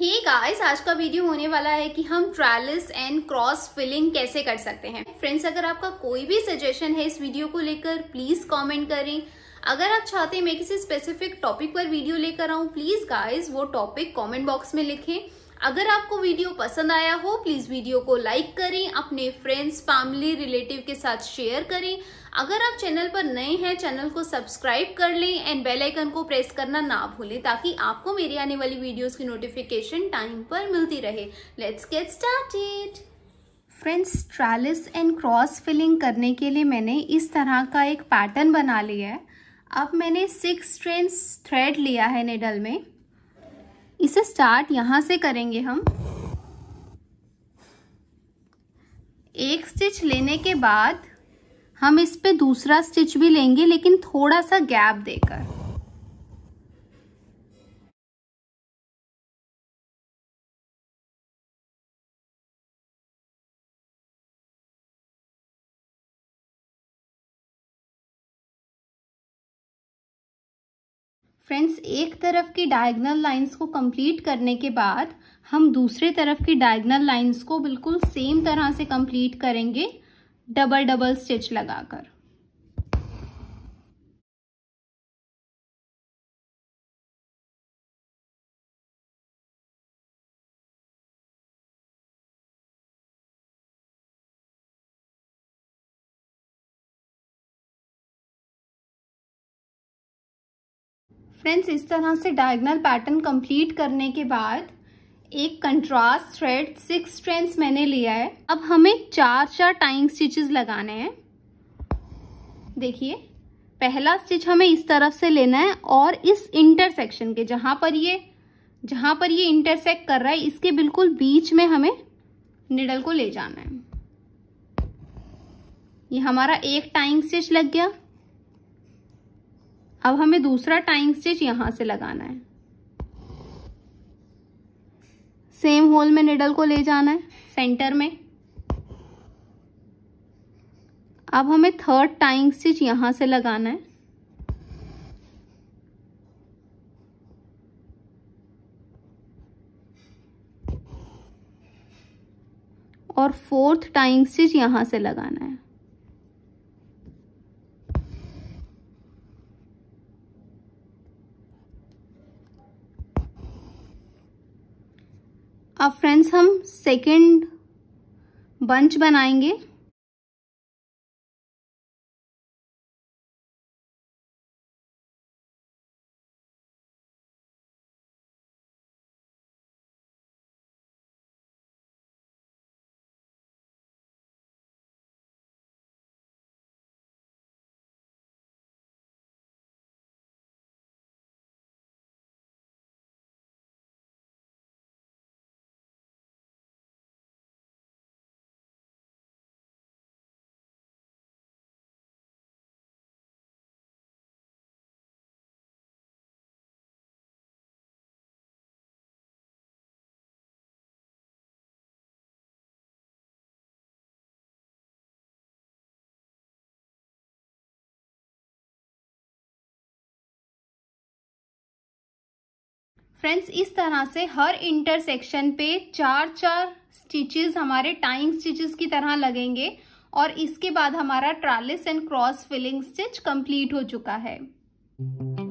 हे hey guys आज का video होने वाला है कि हम ट्रायलिस एंड क्रॉस फिलिंग कैसे कर सकते हैं फ्रेंड्स अगर आपका कोई भी सजेशन है इस वीडियो को लेकर प्लीज कमेंट करें अगर आप चाहते हैं मैं किसी स्पेसिफिक टॉपिक पर वीडियो लेकर आऊं प्लीज गाइस वो टॉपिक कमेंट बॉक्स में लिखें अगर आपको वीडियो पसंद आया हो प्लीज वीडियो को लाइक करें अपने फ्रेंड्स फैमिली रिलेटिव के साथ शेयर करें अगर आप चैनल पर नए हैं चैनल को सब्सक्राइब कर लें एंड बेल आइकन को प्रेस करना ना भूलें ताकि आपको मेरी आने वाली वीडियोस की नोटिफिकेशन टाइम पर मिलती रहे let's get started friends trellis and cross filling करने के लिए मैंने इस तरह का एक पैटर्न बना लिया है अब मैंने सिक्स स्ट्रेंस थ्रेड लिया है नेडल में इसे स्टार्ट यहाँ से करेंगे हम एक स्टिच लेने के बाद हम इस पे दूसरा स्टिच भी लेंगे लेकिन थोड़ा सा गैप देकर फ्रेंड्स एक तरफ की डायगनल लाइंस को कंप्लीट करने के बाद हम दूसरे तरफ की डायगनल लाइंस को बिल्कुल सेम तरह से कंप्लीट करेंगे डबल डबल स्टिच लगाकर फ्रेंड्स इस तरह से डायगनल पैटर्न कंप्लीट करने के बाद एक कंट्रास्ट थ्रेड सिक्स स्ट्रेंड्स मैंने लिया है अब हमें चार चार टाइंग स्टिचेस लगाने हैं देखिए पहला स्टिच हमें इस तरफ से लेना है और इस इंटरसेक्शन के जहाँ पर ये जहाँ पर ये इंटरसेक्ट कर रहा है इसके बिल्कुल बीच में हमें निडल को ले जाना है ये हमारा एक टाइंग स्टिच लग गया अब हमें दूसरा टाइंग स्टिच यहाँ से लगाना है सेम होल में निडल को ले जाना है सेंटर में अब हमें थर्ड टाइंग स्टिच यहाँ से लगाना है और फोर्थ टाइंग स्टिच यहाँ से लगाना है अब फ्रेंड्स हम सेकेंड बंच बनाएंगे फ्रेंड्स इस तरह से हर इंटरसेक्शन पे चार चार स्टिचेस हमारे टाइंग स्टिचेस की तरह लगेंगे और इसके बाद हमारा trellis and cross filling stitch complete हो चुका है